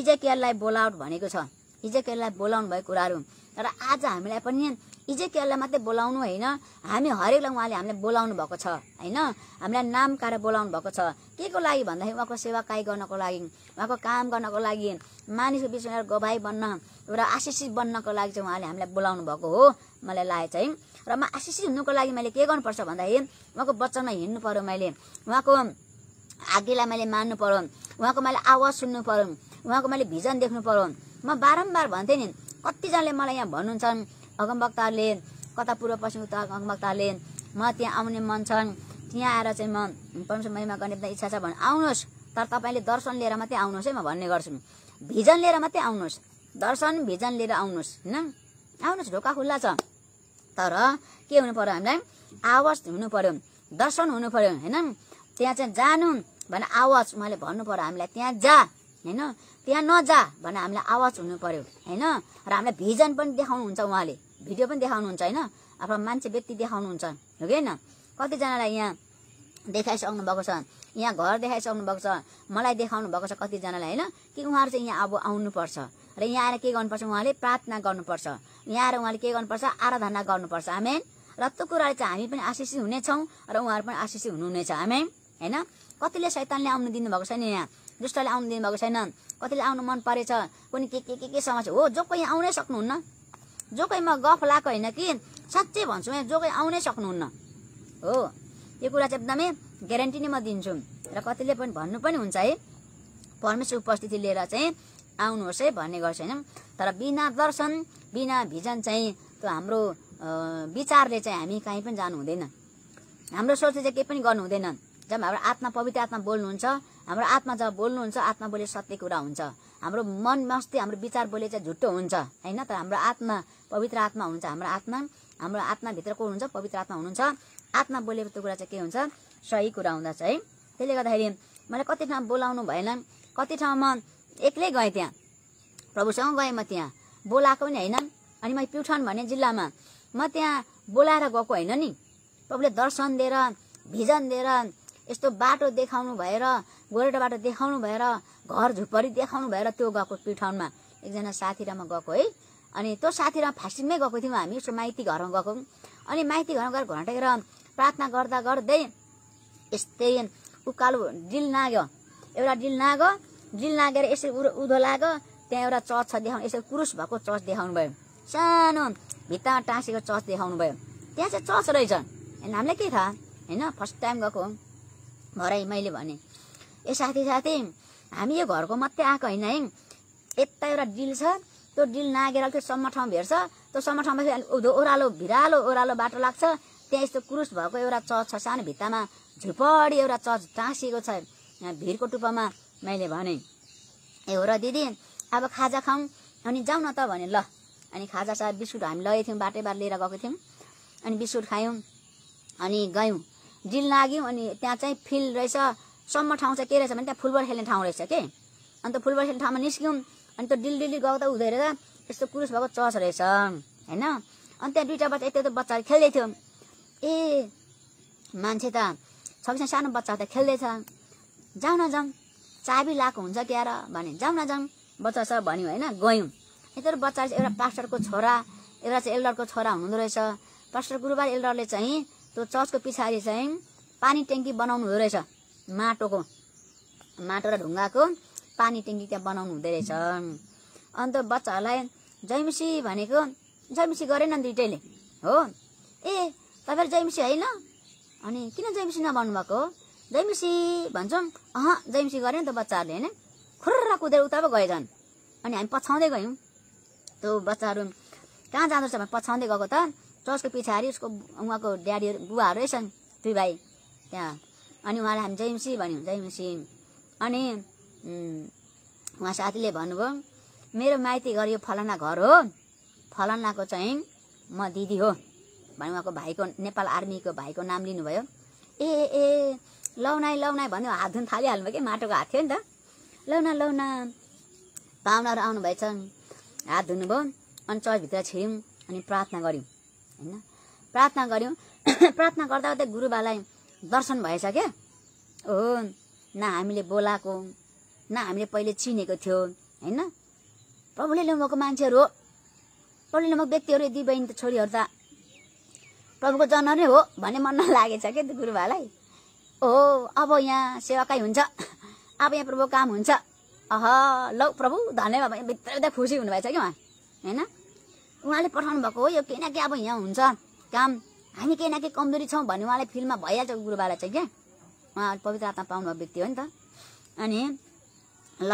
इजेकेयरलाई बोलाउट भनेको छ इजेकेयरलाई बोलाउनु भएको कुराहरू र आज हामीलाई पनि इजेकियललाई मात्रै बोलाउनु होइन हामी हरेकलाई उहाँले हामीले बोलाउनु भएको छ होइन हामीलाई नाम काएर बोलाउनु भएको छ के को लागि भन्दाखेरि उहाँको सेवा सेवाकाई गर्नको लागि उहाँको काम गर्नको लागि मानिसको विषयमा गवाई बन्न एउटा आशिषित बन्नको लागि चाहिँ उहाँले हामीलाई बोलाउनु भएको हो मलाई लागेको चाहिँ र म आशिषित हुनुको लागि मैले के गर्नुपर्छ भन्दाखेरि उहाँको वचनमा हिँड्नु पऱ्यो मैले उहाँको आज्ञालाई मैले मान्नु पऱ्यो उहाँको मैले आवाज सुन्नु पऱ्यो उहाँको मैले भिजन देख्नु पऱ्यो म बारम्बार भन्थेँ नि कतिजनाले मलाई यहाँ भन्नुहुन्छ अगमवक्ताहरूले कता पूर्व पश्चिम उत्तर अगमवक्ताहरूले म त्यहाँ आउने मन छन् त्यहाँ आएर चाहिँ म परमेश्वर महिमा गर्ने इच्छा छ भने आउनुहोस् तर तपाईँले दर्शन लिएर मात्रै आउनुहोस् है म भन्ने गर्छु भिजन लिएर मात्रै आउनुहोस् दर्शन भिजन लिएर आउनुहोस् होइन आउनुहोस् ढोका खुल्ला छ तर के हुनु पर्यो हामीलाई आवाज हुनु पर्यो दर्शन हुनु पर्यो होइन त्यहाँ चाहिँ जानु भने आवाज उहाँले भन्नु पर्यो हामीलाई त्यहाँ जा होइन त्यहाँ नजा भने हामीलाई आवाज हुनु पर्यो होइन र हामीलाई भिजन पनि देखाउनुहुन्छ उहाँले भिडियो पनि देखाउनुहुन्छ होइन आफ्नो मान्छे व्यक्ति देखाउनुहुन्छ हो कि होइन कतिजनालाई यहाँ देखाइसक्नु भएको छ यहाँ घर देखाइसक्नु भएको छ मलाई देखाउनु भएको छ कतिजनालाई होइन कि उहाँहरू चाहिँ यहाँ अब आउनुपर्छ र यहाँ आएर के गर्नुपर्छ उहाँले प्रार्थना गर्नुपर्छ यहाँ आएर उहाँले के गर्नुपर्छ आराधना गर्नुपर्छ आमेन र त्यो कुराले चाहिँ हामी पनि आशिषी हुनेछौँ र उहाँहरू पनि आशिषी हुनुहुनेछ हामी होइन कतिले शैतानले आउनु दिनुभएको छैन यहाँ दुष्टले आउनु दिनुभएको छैन कतिले आउनु मन परेछ कुनै के के के के समस्या हो जो कोही आउनै सक्नुहुन्न जो कोही म गफ लाएको होइन कि साँच्चै भन्छु है जोकै आउनै सक्नुहुन्न हो यो कुरा चाहिँ एकदमै ग्यारेन्टी नै म दिन्छु र कतिले पनि भन्नु पनि हुन्छ है परमेश्वर उपस्थिति लिएर चाहिँ आउनुहोस् है भन्ने गर्छ होइन तर बिना दर्शन बिना भिजन चाहिँ त्यो हाम्रो विचारले चाहिँ हामी कहीँ पनि जानु हुँदैन हाम्रो सोचले चाहिँ केही पनि गर्नु हुँदैन जब हाम्रो आत्मा पवित्र आत्मा बोल्नुहुन्छ हाम्रो आत्मा जब बोल्नुहुन्छ आत्मा बोले सत्य कुरा हुन्छ हाम्रो मन मस्ती हाम्रो विचार बोले चाहिँ झुट्टो हुन्छ होइन तर हाम्रो आत्मा पवित्र आत्मा हुन्छ हाम्रो आत्मा हाम्रो आत्माभित्र को हुन्छ पवित्र आत्मा हुनुहुन्छ आत्मा बोलेको त्यो कुरा चाहिँ के हुन्छ सही कुरा हुँदछ है त्यसले गर्दाखेरि मलाई कति ठाउँ बोलाउनु भएन कति ठाउँमा एक्लै गएँ त्यहाँ प्रभुसँग गएँ म त्यहाँ बोलाएको पनि होइन अनि मैले प्युठान भन्ने जिल्लामा म त्यहाँ बोलाएर गएको होइन नि प्रभुले दर्शन दिएर भिजन दिएर यस्तो बाटो देखाउनु भएर गोरेटो बाटो देखाउनु भएर घर झुपरी देखाउनु भएर त्यो गएको पिठाउनमा एकजना साथी साथीरामा गएको है अनि त्यो साथी रमा फास्टिङमै गएको थियौँ हामी यसो माइती घरमा गएको अनि माइती घरमा गएर घटेर प्रार्थना गर्दा गर्दै यस्तै उकालो डिल नाग्यो एउटा डिल नाग्यो डिल नागेर यसरी उधो लाग्यो त्यहाँ एउटा चर्च छ देखाउनु यसरी क्रुस भएको चर्च देखाउनु भयो सानो भित्तामा टाँसेको चर्च देखाउनु भयो त्यहाँ चाहिँ चर्च रहेछ हामीलाई के थाहा होइन फर्स्ट टाइम गएको भरे मैले भने ए साथी साथी हामी यो घरको मात्रै आएको होइन है यता एउटा डिल छ त्यो डिल नागेर त्यो सम्म ठाउँ भेट्छ त्यो सम्म ठाउँमा फेरि ओह्रालो भिरालो ओह्रालो बाटो लाग्छ त्यहाँ यस्तो क्रुस भएको एउटा चर्च छ सानो भित्तामा झुपडी एउटा चर्च टाँसिएको छ भिरको टुप्पामा मैले भने ए हो र दिदी अब खाजा खाउँ अनि जाउँ न त भने ल अनि खाजा साथ बिस्कुट हामी लगेको थियौँ बाटै लिएर गएको थियौँ अनि बिस्कुट खायौँ अनि गयौँ डिल लाग्यौँ अनि त्यहाँ चाहिँ फिल्ड रहेछ सम्म ठाउँ चाहिँ के रहेछ भने त्यहाँ फुलबल खेल्ने ठाउँ रहेछ कि अन्त फुलबल खेल्ने ठाउँमा निस्क्यौँ अनि त्यो डिल डिल्ली गएको त हुँदै रहेछ यस्तो कुरुष भएको चर्च रहेछ होइन अनि त्यहाँ दुइटा बच्चा यति बच्चा खेल्दै थियो ए मान्छे त सबैजना सानो बच्चा त खेल्दैछ जाउँ न जाउँ चाबी लगाएको हुन्छ क्या र भने जाउँ न जाउँ बच्चा छ भन्यो होइन गयौँ यत्रो बच्चा चाहिँ एउटा पास्टरको छोरा एउटा चाहिँ एल्डरको छोरा हुनुहुँदो रहेछ पास्टर गुरुबार एल्डरले चाहिँ त्यो चर्चको पछाडि चाहिँ पानी ट्याङ्की बनाउनु हुँदो रहेछ माटोको माटो र ढुङ्गाको पानी ट्याङ्की त्यहाँ बनाउनु हुँदो रहेछ अन्त बच्चाहरूलाई जैमिसी भनेको जैमिसी गरेन नि दुइटैले हो ए तपाईँहरू जैमिसी होइन अनि किन जैमिसी नबन्नु भएको हो जैमिसी भन्छौँ अह जैमिसी गरेन त बच्चाहरूले होइन खुर्र कुदेर उता पो गए झन् अनि हामी पछाउँदै गयौँ त्यो बच्चाहरू कहाँ जाँदो रहेछ भने पछाउँदै गएको त चर्चको पछाडि उसको उहाँको ड्याडीहरू बुवाहरू रहेछन् दुई भाइ त्यहाँ अनि उहाँलाई हामी जयमसी भन्यौँ जयमसी अनि उहाँ साथीले भन्नुभयो मेरो माइती घर यो फलाना घर हो फलानाको चाहिँ म दिदी हो भने उहाँको भाइको नेपाल आर्मीको भाइको नाम लिनुभयो ए ए लौनाइ लौनाइ भन्यो हात धुन थालिहाल्नुभयो कि माटोको हात थियो नि त लौना लौना पाहुनाहरू आउनुभएछ हात धुनुभयो अनि चर्चभित्र छिर्यौँ अनि प्रार्थना गऱ्यौँ होइन प्रार्थना गऱ्यौँ प्रार्थना गर्दा गर्दै गुरुबालाई दर्शन भएछ क्या हो न हामीले बोलाएको न हामीले पहिले चिनेको थियो होइन प्रभुले ल्याउनुभएको मान्छेहरू हो प्रभुले ल्याउनुभएको व्यक्तिहरू दिदी बहिनी त छोरीहरू त प्रभुको जन नै हो भन्ने मन नलागेछ क्या गुरुबालाई ओ अब यहाँ सेवाकै हुन्छ अब यहाँ प्रभुको काम हुन्छ अह ल प्रभु धन्यवाद भित्र भित्र खुसी हुनुभएछ कि उहाँ होइन उहाँले पठाउनु भएको हो यो केही न केही अब यहाँ हुन्छ काम हामी केही न केही कमजोरी छौँ भन्ने उहाँलाई फिल्डमा भइहाल्छ गुरुबालाई चाहिँ क्या उहाँ पवित्र आत्मा पाउनु व्यक्ति हो नि त अनि ल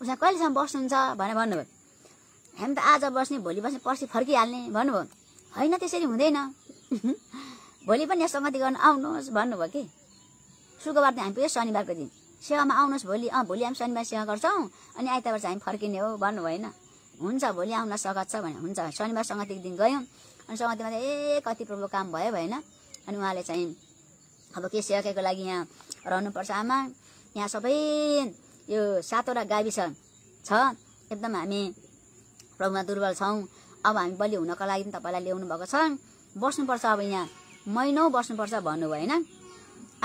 उसमा कहिलेसम्म बस्नुहुन्छ भनेर भन्नुभयो हामी त आज बस्ने भोलि बस्ने पर्सि फर्किहाल्ने भन्नुभयो होइन त्यसरी हुँदैन भोलि पनि यहाँ सङ्गति गर्नु आउनुहोस् भन्नुभयो कि शुक्रबार त हामी पुग्यो शनिबारको दिन सेवामा आउनुहोस् भोलि अँ भोलि हामी शनिबार सेवा गर्छौँ अनि आइतबार चाहिँ हामी फर्किने हो भन्नुभयो होइन हुन्छ भोलि आउन सकत छ भने हुन्छ शनिबार सङ्गतिको दिन गयौँ अनि सङ्गतिमा चाहिँ ए कति प्रभु काम भयो भएन अनि उहाँले चाहिँ अब के सेवाको लागि यहाँ रहनुपर्छ आमा यहाँ सबै यो सातवटा गाविस छ एकदम हामी प्रभुमा दुर्बल छौँ अब हामी बलि हुनको लागि तपाईँलाई ल्याउनु भएको छ बस्नुपर्छ अब यहाँ महिनौ बस्नुपर्छ भन्नुभयो होइन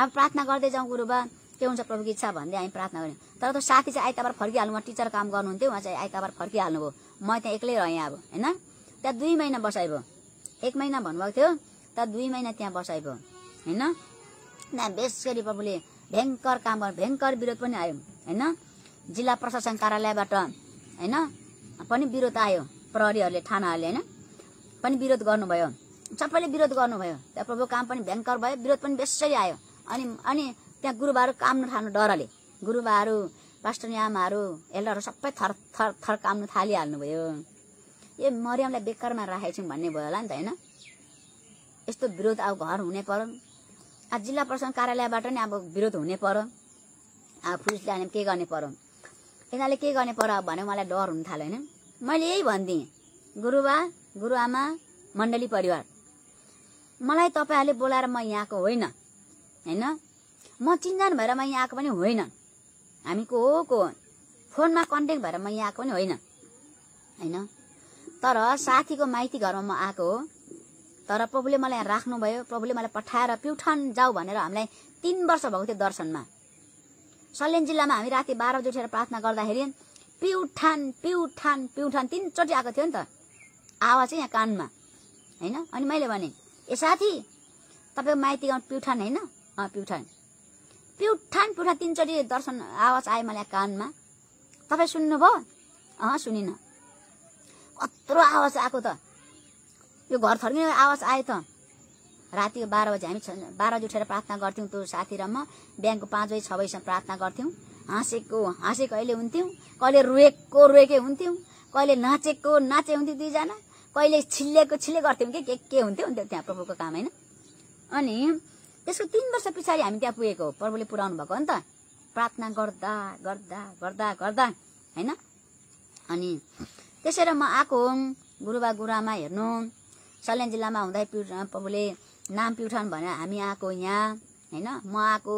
अब प्रार्थना गर्दै जाउँ गुरुबा के हुन्छ प्रभुको इच्छा भन्दै हामी प्रार्थना गऱ्यौँ तर त्यो साथी चाहिँ आइतबार फर्किहाल्नु उहाँ टिचर काम गर्नुहुन्थ्यो उहाँ चाहिँ आइतबार भयो म त्यहाँ एक्लै रहेँ अब होइन त्यहाँ दुई महिना बसाइ भयो एक महिना भन्नुभएको थियो त्यहाँ दुई महिना त्यहाँ बसाइ भयो होइन त्यहाँ बेस गरी प्रभुले भयङ्कर काम गर्नु भयङ्कर विरोध पनि आयो होइन जिल्ला प्रशासन कार्यालयबाट होइन पनि विरोध आयो प्रहरीहरूले थानाहरूले होइन पनि विरोध गर्नुभयो सबैले विरोध गर्नुभयो त्यहाँ प्रभु काम पनि भयङ्कर भयो विरोध पनि बेसरी आयो अनि अनि त्यहाँ गुरुबाहरू काम्न थाल्नु डरले गुरुबाहरू पास्टरनी आमाहरू एल्डरहरू सबै थर थर थर थालिहाल्नु भयो ए मरियमलाई बेकारमा राखेको छौँ भन्ने भयो होला नि त होइन यस्तो विरोध अब घर हुने पर अब जिल्ला प्रशासन कार्यालयबाट नि अब विरोध हुने पर अब पुलिस आयो के गर्ने पर यिनीहरूले के गर्ने पर भने मलाई डर हुनु थाल्यो होइन मैले यही भनिदिएँ गुरुबा गुरुआमा मण्डली परिवार मलाई तपाईँहरूले बोलाएर म यहाँको होइन होइन म चिन्जान भएर म यहाँ आएको पनि होइन हामी को हो को फोनमा कन्ट्याक्ट भएर म यहाँ आएको पनि होइन होइन तर साथीको माइती घरमा म आएको हो तर प्रभुले मलाई यहाँ राख्नुभयो प्रभुले मलाई पठाएर प्युठान जाऊ भनेर हामीलाई तिन वर्ष भएको थियो दर्शनमा सल्यान जिल्लामा हामी राति बाह्र बजी उठेर प्रार्थना गर्दाखेरि प्युठान प्युठान प्युठान तिनचोटि आएको थियो नि त आवाज चाहिँ यहाँ कानमा होइन अनि मैले भने ए साथी तपाईँको माइती गाउँ प्युठान होइन अँ प्युठान प्युठान पुठा तिनचोटि दर्शन आवाज आयो मलाई कानमा तपाईँ सुन्नुभयो अँ सुनिन कत्रो आवाज आएको त यो घर थर्किने आवाज आयो त राति बाह्र बजी हामी बाह्र बजी उठेर प्रार्थना गर्थ्यौँ त्यो साथी र म बिहानको पाँच बजी छ बजीसम्म प्रार्थना गर्थ्यौँ हाँसेको हाँसेको अहिले हुन्थ्यौँ कहिले रोएको रोएकै हुन्थ्यौँ कहिले नाचेको नाचे हुन्थ्यो दुईजना कहिले छिल्लेको छिल्ले गर्थ्यौँ कि के के हुन्थ्यो हुन्थ्यो त्यहाँ प्रभुको काम होइन अनि त्यसको तिन वर्ष पछाडि हामी त्यहाँ पुगेको प्रभुले पुऱ्याउनु भएको हो नि त प्रार्थना गर्दा गर्दा गर्दा गर्दा होइन अनि त्यसरी म आएको हुँ गुरुबा गुरुआमा हेर्नु सल्यान जिल्लामा हुँदै पिउ प्रभुले नाम पिउठान भनेर हामी आएको यहाँ होइन म आएको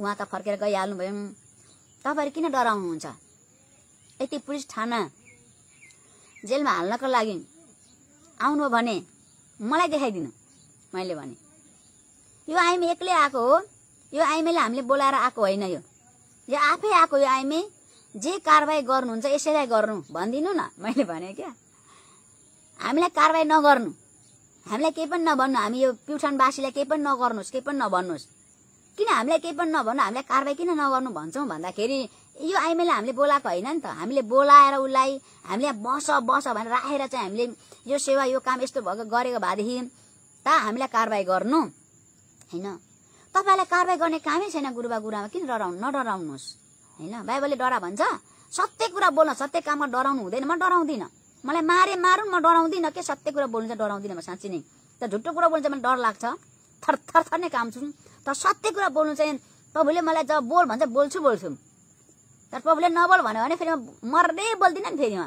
उहाँ त फर्केर गइहाल्नु भयौँ तपाईँहरू किन डराउनुहुन्छ यति पुलिस थाना जेलमा हाल्नको लागि आउनु भने मलाई देखाइदिनु मैले भने यो आइमी एक्लै आएको हो यो आइमेले हामीले बोलाएर आएको होइन यो यो आफै आएको यो आइमी जे कारवाही गर्नुहुन्छ यसैलाई गर्नु भनिदिनु न मैले भने क्या हामीलाई कारवाही नगर्नु हामीलाई केही पनि नभन्नु हामी यो प्युठानवासीलाई केही पनि नगर्नुहोस् केही पनि नभन्नुहोस् किन हामीलाई केही पनि नभन्नु हामीलाई कारवाही किन नगर्नु भन्छौँ भन्दाखेरि यो आइमेले हामीले बोलाएको होइन नि त हामीले बोलाएर उसलाई हामीले बस बस भनेर राखेर चाहिँ हामीले यो सेवा यो काम यस्तो भएको गरेको भएदेखि त हामीलाई कारवाही गर्नु होइन तपाईँलाई कारवाही गर्ने कामै छैन गुरुबा गुरुआमा किन डराउनु नडराउनुहोस् होइन बाइबलले डरा भन्छ सत्य कुरा बोल्न सत्य काममा डराउनु हुँदैन म डराउँदिनँ मलाई मारे मारौँ म डराउँदिनँ के सत्य कुरा बोल्नु चाहिँ डराउँदिनँ म साँच्ची नै त झुटो कुरा बोल्नु चाहिँ मलाई डर लाग्छ थर थर थर नै काम छु तर सत्य कुरा बोल्नु चाहिँ प्रभुले मलाई जब बोल भन्छ बोल्छु बोल्छु तर प्रभुले नबोल भन्यो भने फेरि म मर्दै बोल्दिनँ नि फेरि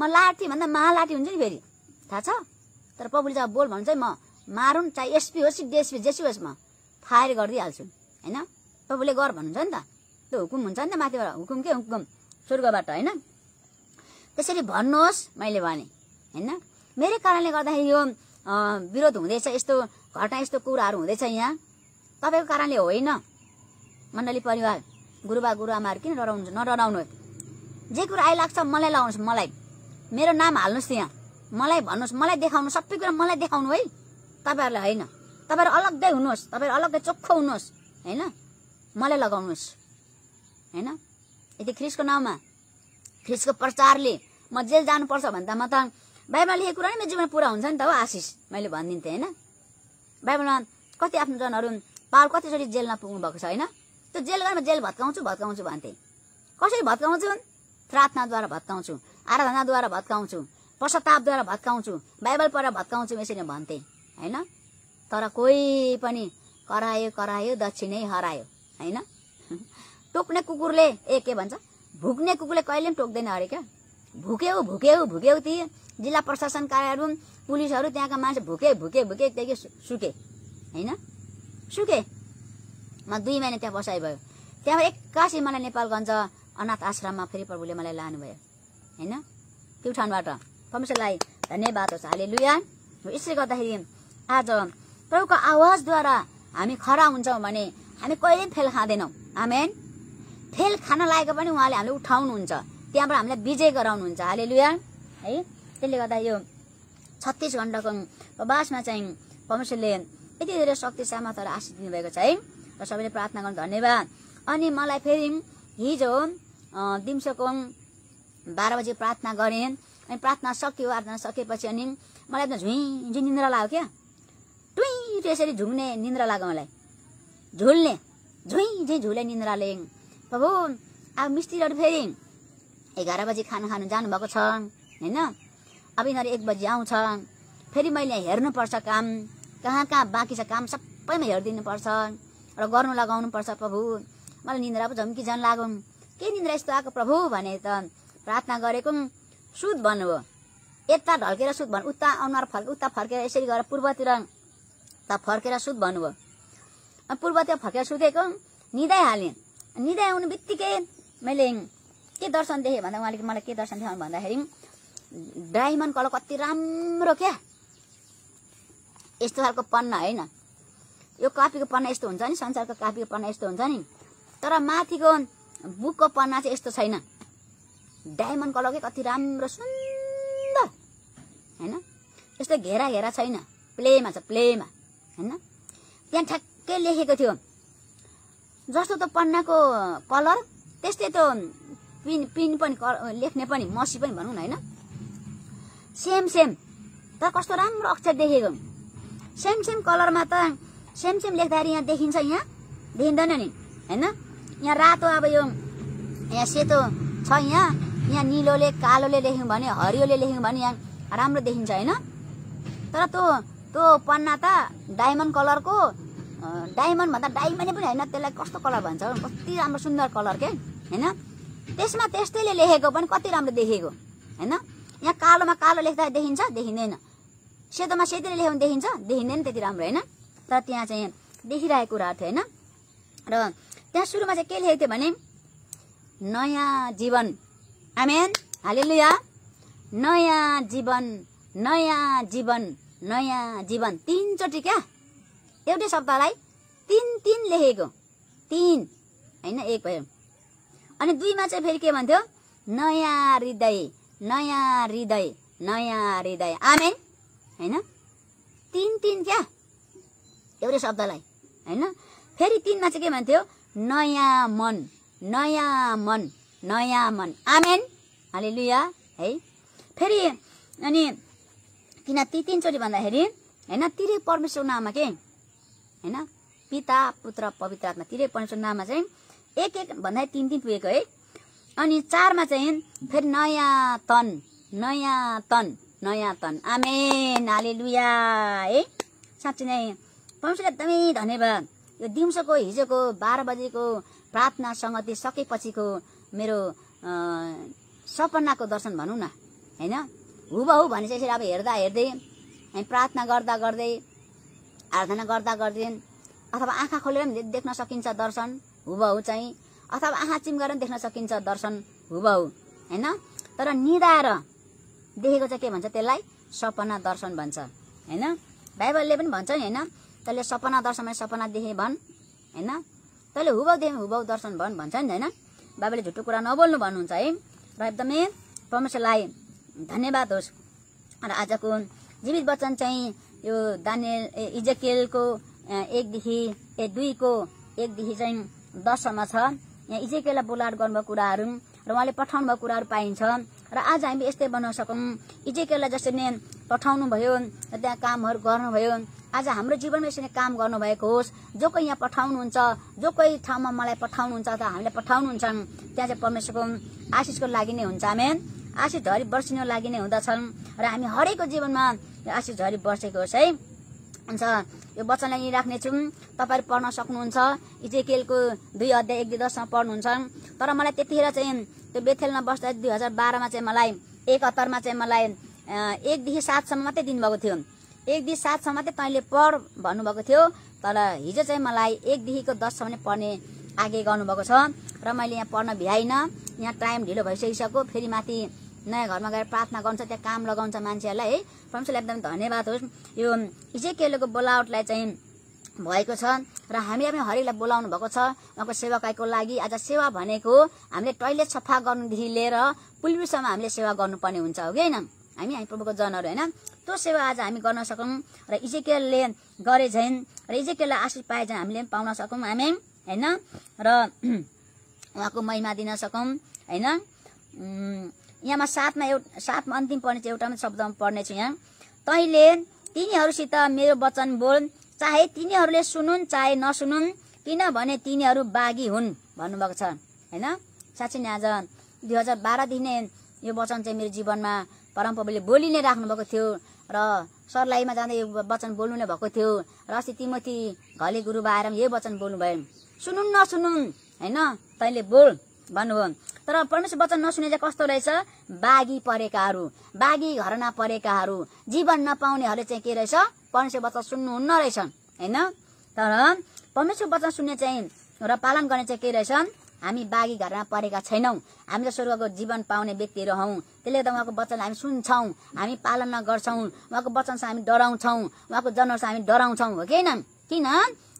म लाठी भन्दा महालाठी हुन्छु नि फेरि थाहा छ तर प्रभुले जब बोल भन्छ म मारुन् चाहे एसपी होस् कि डिएसपी जेसी होस् म फायर गरिदिइहाल्छु होइन तपाईँले गर भन्नुहुन्छ नि त त्यो हुकुम हुन्छ नि त माथिबाट हुकुम के हुकुम स्वर्गबाट होइन त्यसरी भन्नुहोस् मैले भने होइन मेरै कारणले गर्दाखेरि यो विरोध हुँदैछ यस्तो घटना यस्तो कुराहरू हुँदैछ यहाँ तपाईँको कारणले होइन मण्डली परिवार गुरुबा गुरुआमाहरू किन डराउनुहुन्छ नडराउनु जे कुरा आइलाग्छ मलाई लगाउनुहोस् मलाई मेरो नाम हाल्नुहोस् यहाँ मलाई भन्नुहोस् मलाई देखाउनु सबै कुरा मलाई देखाउनु है तपाईँहरूलाई होइन तपाईँहरू अलग्गै हुनुहोस् तपाईँहरू अलग्गै चोखो हुनुहोस् होइन मलाई लगाउनुहोस् होइन यदि ख्रिसको नाउँमा ख्रिसको प्रचारले म जेल जानुपर्छ भन्दा म त बाइबलमा लेखेको कुरा नै मेरो जीवनमा पुरा हुन्छ नि त हो आशिष मैले भनिदिन्थेँ होइन बाइबलमा कति आफ्नो जनहरू पावर कतिचोटि जेलमा पुग्नु भएको छ होइन त्यो जेल गएर जेल भत्काउँछु भत्काउँछु भन्थे कसरी भत्काउँछु प्रार्थनाद्वारा भत्काउँछु आराधनाद्वारा भत्काउँछु पश्चातापद्वारा भत्काउँछु बाइबल पढेर भत्काउँछु यसरी भन्थेँ होइन तर कोही पनि करायो करायो दक्षिणै हरायो होइन टोक्ने कुकुरले ए के भन्छ भुक्ने कुकुरले कहिले पनि टोक्दैन अरे क्या भुक्यौ भुक्यौ भुक्यौ ती जिल्ला प्रशासन कार्यहरू पुलिसहरू त्यहाँका मान्छे भुके भुके भुके त्यहाँदेखि सुके होइन सुके म दुई महिना त्यहाँ बसाइ भयो त्यहाँबाट एक्कासी मलाई नेपालगञ्ज अनाथ आश्रममा फेरि प्रभुले मलाई लानुभयो होइन त्यो ठाउँबाट परमेश्वरलाई धन्यवाद होस् हाले लुया यसले गर्दाखेरि आज प्रभुको आवाजद्वारा हामी खडा हुन्छौँ भने हामी कहिले फेल खाँदैनौँ आमेन फेल खान लागेको पनि उहाँले हामीले उठाउनुहुन्छ त्यहाँबाट हामीलाई विजय गराउनुहुन्छ हाले लुया है त्यसले गर्दा यो छत्तिस घन्टाको प्रवासमा चाहिँ परमेश्वरले यति धेरै शक्ति सामर्थहरू आशिष दिनुभएको छ है र सबैले प्रार्थना गर्नु धन्यवाद अनि मलाई फेरि हिजो दिउँसोको बाह्र बजी प्रार्थना गरेँ अनि प्रार्थना सक्यो आर्थना सकेपछि अनि मलाई त झुइँ झुइँ निन्द्रा लाग्यो क्या यसरी झुम्ने निन्द्रा लाग्यो मलाई झुल्ने झुइ झुइ झुले निन्द्राले प्रभु अब मिस्त्रीहरू फेरि एघार बजी खाना खानु जानुभएको छ होइन अब यिनीहरू एक बजी आउँछ फेरि मैले हेर्नुपर्छ काम कहाँ कहाँ बाँकी छ काम सबैमा पर्छ र गर्नु लगाउनु पर्छ प्रभु मलाई निन्द्रा पो झम्की झन् लागौँ के निन्द्रा यस्तो आएको प्रभु भने त प्रार्थना गरेको सुत भन्नुभयो यता ढल्केर सुत भन्नु उता अनुहार फर्क उता फर्केर यसरी गरेर पूर्वतिर ता फर्केर सुत भन्नुभयो अनि पूर्व त्यो फर्केर सुतेको निधाइ हालेँ निधाइ आउनु बित्तिकै मैले के दर्शन देखेँ भन्दा उहाँले मलाई के दर्शन देखाउनु भन्दाखेरि डायमन्ड कलर कति राम्रो क्या यस्तो खालको पन्ना होइन यो कापीको पन्ना यस्तो हुन्छ नि संसारको कापीको पन्ना यस्तो हुन्छ नि तर माथिको बुकको पन्ना चाहिँ यस्तो छैन डायमन्ड कलरकै कति राम्रो सुन्दर होइन यस्तो घेरा घेरा छैन प्लेमा छ प्लेमा होइन त्यहाँ ठ्याक्कै लेखेको थियो जस्तो त पन्नाको कलर त्यस्तै त्यो पिन पिन पनि लेख्ने पनि मसी पनि भनौँ न होइन सेम सेम तर कस्तो राम्रो अक्षर देखेको सेम सेम कलरमा त सेम सेम लेख्दाखेरि यहाँ देखिन्छ यहाँ देखिँदैन नि होइन यहाँ रातो अब यो यहाँ सेतो छ यहाँ यहाँ निलोले कालोले लेख्यौँ भने हरियोले लेख्यौँ भने यहाँ राम्रो देखिन्छ होइन तर त्यो त्यो पन्ना त डायमन्ड कलरको डायमन्ड भन्दा डायमन्डै पनि होइन त्यसलाई कस्तो कलर भन्छ कति राम्रो सुन्दर कलर के होइन त्यसमा त्यस्तैले लेखेको पनि कति राम्रो देखेको होइन यहाँ कालोमा कालो लेख्दा देखिन्छ देखिँदैन सेतोमा सेतोले लेख्यो भने देखिन्छ देखिँदैन त्यति राम्रो होइन तर त्यहाँ चाहिँ देखिरहेको कुराहरू थियो होइन र त्यहाँ सुरुमा चाहिँ के लेखेको थियो भने नयाँ जीवन आमेन हालिलुया नयाँ जीवन नयाँ जीवन नयाँ जीवन तिनचोटि क्या एउटै शब्दलाई तिन तिन लेखेको तिन होइन एक भयो अनि दुईमा चाहिँ फेरि के भन्थ्यो नयाँ हृदय नयाँ हृदय नयाँ हृदय आमेन होइन तिन तिन क्या एउटै शब्दलाई होइन फेरि तिनमा चाहिँ के भन्थ्यो नयाँ मन नयाँ मन नयाँ मन आमेन हालेलुया है फेरि अनि किन ती तिनचोटि भन्दाखेरि होइन तिरै परमेश्वर नाममा के होइन पिता पुत्र पवित्र आत्मा तिरै परमेश्वर नाममा चाहिँ एक एक भन्दा तिन तिन पुगेको है अनि चारमा चाहिँ फेरि नयाँ तन नयाँ तन नयाँ तन आमे नाले लुया है साँच्ची नै परमेश्वरलाई एकदमै धन्यवाद यो दिउँसोको हिजोको बाह्र बजेको प्रार्थना सङ्गति सकेपछिको मेरो सपनाको दर्शन भनौँ न होइन हुबहु भने यसरी अब हेर्दा हेर्दै अनि प्रार्थना गर्दा गर्दै आराधना गर्दा गर्दै अथवा आँखा खोलेर पनि देख्न सकिन्छ दर्शन हुबहु चाहिँ अथवा आँखा चिम पनि देख्न सकिन्छ दर्शन हुबहु होइन तर निधाएर देखेको चाहिँ के भन्छ त्यसलाई सपना दर्शन भन्छ होइन बाइबलले पनि भन्छ नि होइन तैँले सपना दर्शन सपना देखेँ भन् होइन तैँले हुबाउ देखेँ हुबाउ दर्शन भन् भन्छ नि होइन बाबाले झुटो कुरा नबोल्नु भन्नुहुन्छ है र एकदमै परमेश्वरलाई धन्यवाद होस् र आजको जीवित वचन चाहिँ यो दानियल इजकेलको एकदेखि ए दुईको एकदेखि चाहिँ दससम्म छ यहाँ इजेकेललाई बोलाट गर्नुभएको कुराहरू र उहाँले पठाउनु भएको कुराहरू पाइन्छ र आज हामी यस्तै बनाउन सकौँ इजेकेललाई जसरी नै भयो र त्यहाँ कामहरू गर्नुभयो आज हाम्रो जीवनमा यसरी काम गर्नुभएको होस् जो कोही यहाँ पठाउनुहुन्छ जो कोही ठाउँमा मलाई पठाउनुहुन्छ अथवा हामीलाई पठाउनुहुन्छ त्यहाँ चाहिँ परमेश्वरको आशिषको लागि नै हुन्छ हामी आशिष झरी बर्सिनु लागि नै हुँदछन् र हामी हरेकको जीवनमा आशिष झरी वर्षेको होस् है हुन्छ यो वचनलाई यहीँ राख्नेछौँ तपाईँहरू पढ्न सक्नुहुन्छ इजेकेलको दुई अध्याय एक दुई दसमा पढ्नुहुन्छ तर मलाई त्यतिखेर चाहिँ त्यो बेथेलमा बस्दा दुई हजार बाह्रमा चाहिँ मलाई एकहत्तरमा चाहिँ मलाई एकदेखि सातसम्म मात्रै दिनुभएको थियो एकदेखि सातसम्म मात्रै तैँले पढ भन्नुभएको थियो तर हिजो चाहिँ मलाई एकदेखिको दससम्म नै पढ्ने आगे गर्नुभएको छ र मैले यहाँ पढ्न भ्याइनँ यहाँ टाइम ढिलो भइसकिसक्यो फेरि माथि नयाँ घरमा गएर प्रार्थना गर्छ त्यहाँ काम लगाउँछ मान्छेहरूलाई है परमेश्वरलाई एकदम धन्यवाद होस् यो इजेकेलको बोलावटलाई चाहिँ भएको छ र हामी पनि हरेकलाई बोलाउनु भएको छ उहाँको सेवाकाईको लागि आज सेवा भनेको हामीले टोइलेट सफा गर्नुदेखि लिएर पुलिसमा हामीले सेवा गर्नुपर्ने हुन्छ हो कि होइन हामी हामी प्रभुको जनहरू होइन त्यो सेवा आज हामी गर्न सकौँ र इजेकेलले गरे झन् र इजेकेललाई आशिष पाए झन् हामीले पाउन सकौँ हामी होइन र उहाँको महिमा दिन सकौँ होइन यहाँमा साथमा एउटा साथमा अन्तिम पढ्ने चाहिँ एउटा शब्दमा पढ्नेछु यहाँ तैँले तिनीहरूसित मेरो वचन बोल चाहे तिनीहरूले सुनुन् चाहे नसुनुन् किनभने तिनीहरू बाघी हुन् भन्नुभएको छ होइन साँच्ची नै आज दुई हजार बाह्रदेखि नै यो वचन चाहिँ मेरो जीवनमा परमप्रभुले बोली नै राख्नुभएको थियो र सरलाईमा जाँदा यो वचन बोल्नु नै भएको थियो र अस्ति तिमती घले गुरुबा आएर यही वचन बोल्नु भयो सुनुन् नसुनुन् होइन तैँले बोल भन्नुभयो तर परमेश्वर वचन नसुने चाहिँ कस्तो रहेछ बाघी परेकाहरू बाघी घरना परेकाहरू जीवन नपाउनेहरूले चाहिँ के रहेछ परमेश्वर वचन सुन्नुहुन्न रहेछन् होइन तर परमेश्वर वचन सुन्ने चाहिँ र पालन गर्ने चाहिँ के रहेछन् हामी बाघी घरमा परेका छैनौँ हामी त स्वर्गको जीवन पाउने व्यक्तिहरू हौँ त्यसले गर्दा उहाँको वचन हामी सुन्छौँ हामी पालन गर्छौँ उहाँको वचनसँग हामी डराउँछौँ उहाँको जन्मसँग हामी डराउँछौँ हो किन किन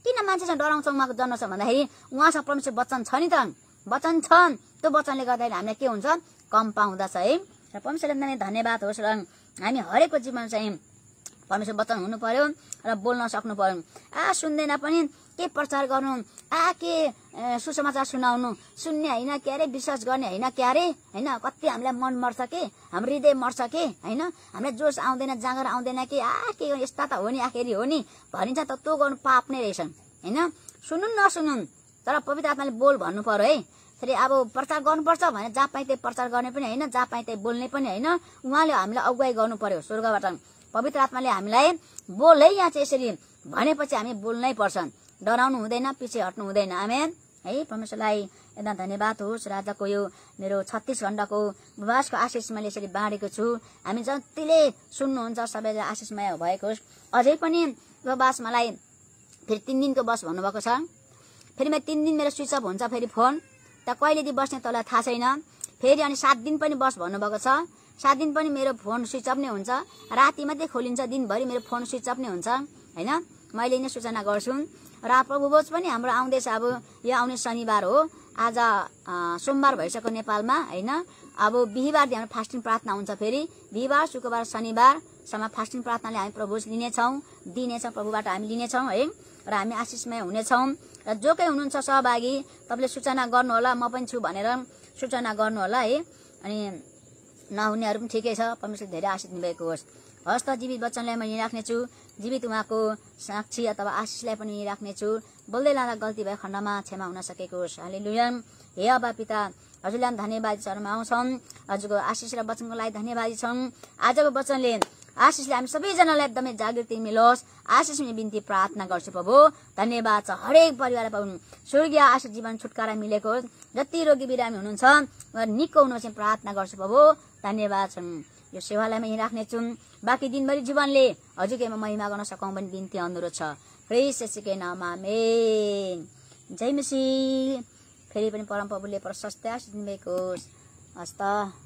किन मान्छेसँग डराउँछौँ उहाँको जन्मसँग भन्दाखेरि उहाँसँग परमेश्वर वचन छ नि त वचन छन् त्यो वचनले गर्दाखेरि हामीलाई के हुन्छ कम पाउँदछ है र परमेश्वरले नै धन्यवाद होस् र हामी हरेकको जीवन चाहिँ परमेश्वर वचन हुनु पर्यो र बोल्न सक्नु पर्यो आ सुन्दैन पनि के प्रचार गर्नु आ के सुसमाचार सुनाउनु सुन्ने होइन क्यारे विश्वास गर्ने होइन क्यारे होइन कति हामीलाई मन मर्छ कि हाम्रो हृदय मर्छ कि होइन हामीलाई जोस आउँदैन जाँगर आउँदैन कि आ के यस्ता त हो नि आखेरि हो नि भनिन्छ त तँ गर्नु पाप नै रहेछन् होइन सुनुन् नसुनौँ तर पवित्र आत्माले बोल भन्नु पर्यो है फेरि अब प्रचार गर्नुपर्छ भने जहाँ पाइ त्यही प्रचार गर्ने पनि होइन जहाँ पाइ त्यही बोल्ने पनि होइन उहाँले हामीलाई अगुवाई गर्नु पर्यो स्वर्गबाट पवित्र आत्माले हामीलाई बोल है यहाँ चाहिँ यसरी भनेपछि हामी बोल्नै पर्छ डराउनु हुँदैन पछि हट्नु हुँदैन आमेन है परमेश्वरलाई एकदम धन्यवाद होस् राजाको यो मेरो छत्तिस घण्टाको उपवासको आशिष मैले यसरी बाँडेको छु हामी जतिले सुन्नुहुन्छ सबैलाई आशिषमय भएको होस् अझै पनि उपवास मलाई फेरि तिन दिनको बस भन्नुभएको छ फेरि मेरो तिन दिन मेरो स्विच अफ हुन्छ फेरि फोन त कहिलेदेखि बस्ने तँलाई थाहा छैन फेरि अनि सात दिन पनि बस भन्नुभएको छ सात दिन पनि मेरो फोन स्विच अफ नै हुन्छ राति मात्रै खोलिन्छ दिनभरि मेरो फोन स्विच अफ नै हुन्छ होइन मैले नै सूचना गर्छु र प्रभुभोज पनि हाम्रो आउँदैछ अब यो आउने शनिबार हो आज सोमबार भइसक्यो नेपालमा होइन अब बिहिबारदेखि हाम्रो फास्टिङ प्रार्थना हुन्छ फेरि बिहिबार शुक्रबार शनिबारसम्म फास्टिङ प्रार्थनाले हामी प्रभुज लिनेछौँ दिनेछौँ प्रभुबाट हामी लिनेछौँ है र हामी आशिषमय हुनेछौँ र जो कोही हुनुहुन्छ सहभागी तपाईँले सूचना गर्नुहोला म पनि छु भनेर सूचना गर्नुहोला है अनि नहुनेहरू पनि ठिकै छ परमेश्वर धेरै आशिष दिनुभएको होस् हस् त जीवित वचनलाई म राख्नेछु जीवित उहाँको साक्षी अथवा आशिषलाई पनि राख्नेछु बोल्दै लाँदा गल्ती भए खण्डमा क्षमा हुन सकेको होस् हाले हे अबा पिता हजुरलाई पनि धन्यवादी आउँछौँ हजुरको आशिष र वचनको लागि धन्यवादी छौँ आजको वचनले आशिषले हामी सबैजनालाई एकदमै जागृति मिलोस् आशिष बिन्ती प्रार्थना गर्छु प्रभु धन्यवाद छ हरेक परिवारलाई पाउनु स्वर्गीय आशिष जीवन छुटकारा मिलेको जति रोगी बिरामी हुनुहुन्छ निको चाहिँ प्रार्थना गर्छु प्रभु धन्यवाद छन् यो सेवालाई म यहीँ राख्नेछु बाँकी दिनभरि जीवनले हजुरकैमा महिमा गर्न सकौँ भन्ने बिन्ती अनुरोध छ फ्रेसकै नाममा मे जय मसी फेरि पनि परमप्रभुले प्रशस्त आशिष दिनुभएको होस् हस्त